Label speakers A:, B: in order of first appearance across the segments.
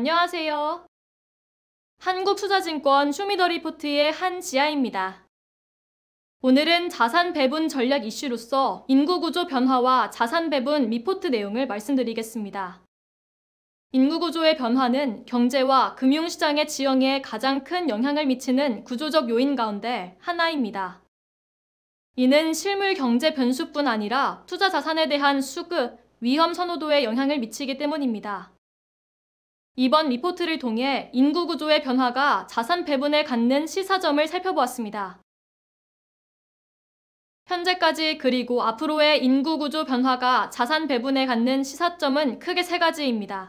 A: 안녕하세요. 한국투자증권 쇼미더리포트의 한지아입니다. 오늘은 자산 배분 전략 이슈로서 인구 구조 변화와 자산 배분 리포트 내용을 말씀드리겠습니다. 인구 구조의 변화는 경제와 금융시장의 지형에 가장 큰 영향을 미치는 구조적 요인 가운데 하나입니다. 이는 실물 경제 변수뿐 아니라 투자 자산에 대한 수급, 위험 선호도에 영향을 미치기 때문입니다. 이번 리포트를 통해 인구 구조의 변화가 자산 배분에 갖는 시사점을 살펴보았습니다. 현재까지 그리고 앞으로의 인구 구조 변화가 자산 배분에 갖는 시사점은 크게 세 가지입니다.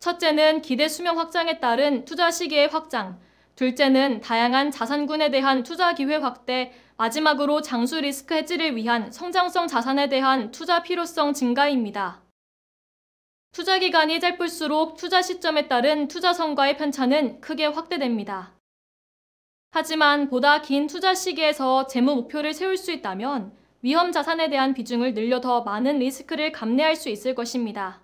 A: 첫째는 기대 수명 확장에 따른 투자 시기의 확장, 둘째는 다양한 자산군에 대한 투자 기회 확대, 마지막으로 장수 리스크 해지를 위한 성장성 자산에 대한 투자 필요성 증가입니다. 투자 기간이 짧을수록 투자 시점에 따른 투자 성과의 편차는 크게 확대됩니다. 하지만 보다 긴 투자 시기에서 재무 목표를 세울 수 있다면 위험 자산에 대한 비중을 늘려 더 많은 리스크를 감내할 수 있을 것입니다.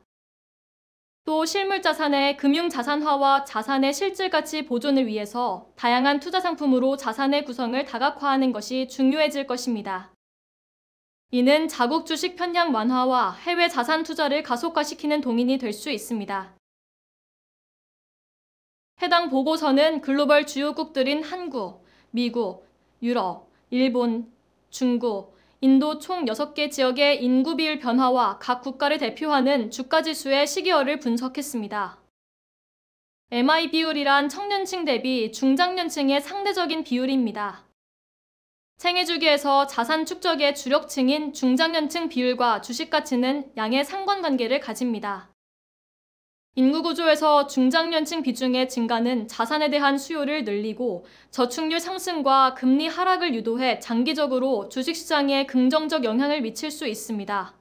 A: 또 실물 자산의 금융 자산화와 자산의 실질 가치 보존을 위해서 다양한 투자 상품으로 자산의 구성을 다각화하는 것이 중요해질 것입니다. 이는 자국 주식 편향 완화와 해외 자산 투자를 가속화시키는 동인이 될 수 있습니다. 해당 보고서는 글로벌 주요국들인 한국, 미국, 유럽, 일본, 중국, 인도 총 6개 지역의 인구 비율 변화와 각 국가를 대표하는 주가 지수의 시기열을 분석했습니다. MI 비율이란 청년층 대비 중장년층의 상대적인 비율입니다. 생애 주기에서 자산 축적의 주력층인 중장년층 비율과 주식 가치는 양의 상관관계를 가집니다. 인구 구조에서 중장년층 비중의 증가는 자산에 대한 수요를 늘리고 저축률 상승과 금리 하락을 유도해 장기적으로 주식시장에 긍정적 영향을 미칠 수 있습니다.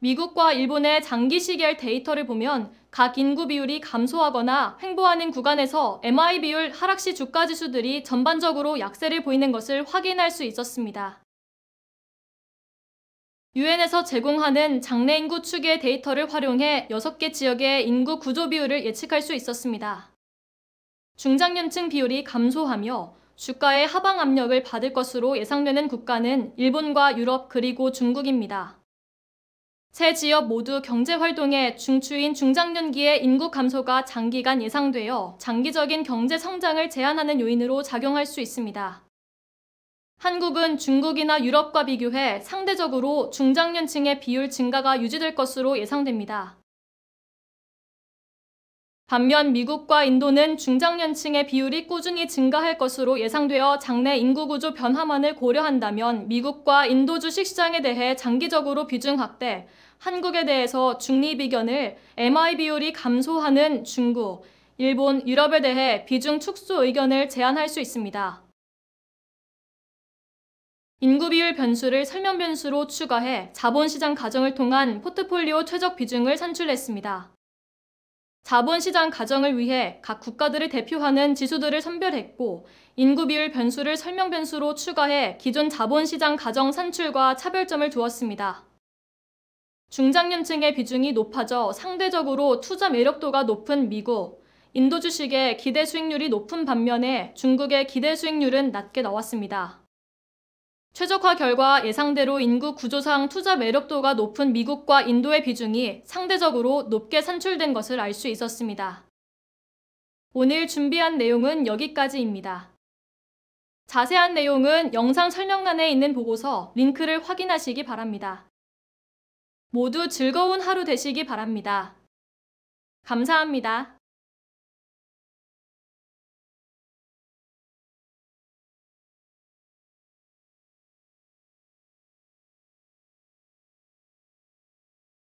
A: 미국과 일본의 장기 시계열 데이터를 보면 각 인구 비율이 감소하거나 횡보하는 구간에서 MI 비율 하락 시 주가 지수들이 전반적으로 약세를 보이는 것을 확인할 수 있었습니다. 유엔에서 제공하는 장래 인구 추계 데이터를 활용해 6개 지역의 인구 구조 비율을 예측할 수 있었습니다. 중장년층 비율이 감소하며 주가의 하방 압력을 받을 것으로 예상되는 국가는 일본과 유럽 그리고 중국입니다. 세 지역 모두 경제활동에 중추인 중장년기의 인구 감소가 장기간 예상되어 장기적인 경제 성장을 제한하는 요인으로 작용할 수 있습니다. 한국은 중국이나 유럽과 비교해 상대적으로 중장년층의 비율 증가가 유지될 것으로 예상됩니다. 반면 미국과 인도는 중장년층의 비율이 꾸준히 증가할 것으로 예상되어 장래 인구 구조 변화만을 고려한다면 미국과 인도 주식 시장에 대해 장기적으로 비중 확대, 한국에 대해서 중립 의견을 MI 비율이 감소하는 중국, 일본, 유럽에 대해 비중 축소 의견을 제안할 수 있습니다. 인구 비율 변수를 설명 변수로 추가해 자본시장 가정을 통한 포트폴리오 최적 비중을 산출했습니다. 자본시장 가정을 위해 각 국가들을 대표하는 지수들을 선별했고 인구 비율 변수를 설명 변수로 추가해 기존 자본시장 가정 산출과 차별점을 두었습니다. 중장년층의 비중이 높아져 상대적으로 투자 매력도가 높은 미국, 인도 주식의 기대 수익률이 높은 반면에 중국의 기대 수익률은 낮게 나왔습니다. 최적화 결과 예상대로 인구 구조상 투자 매력도가 높은 미국과 인도의 비중이 상대적으로 높게 산출된 것을 알 수 있었습니다. 오늘 준비한 내용은 여기까지입니다. 자세한 내용은 영상 설명란에 있는 보고서 링크를 확인하시기 바랍니다. 모두 즐거운 하루 되시기 바랍니다. 감사합니다.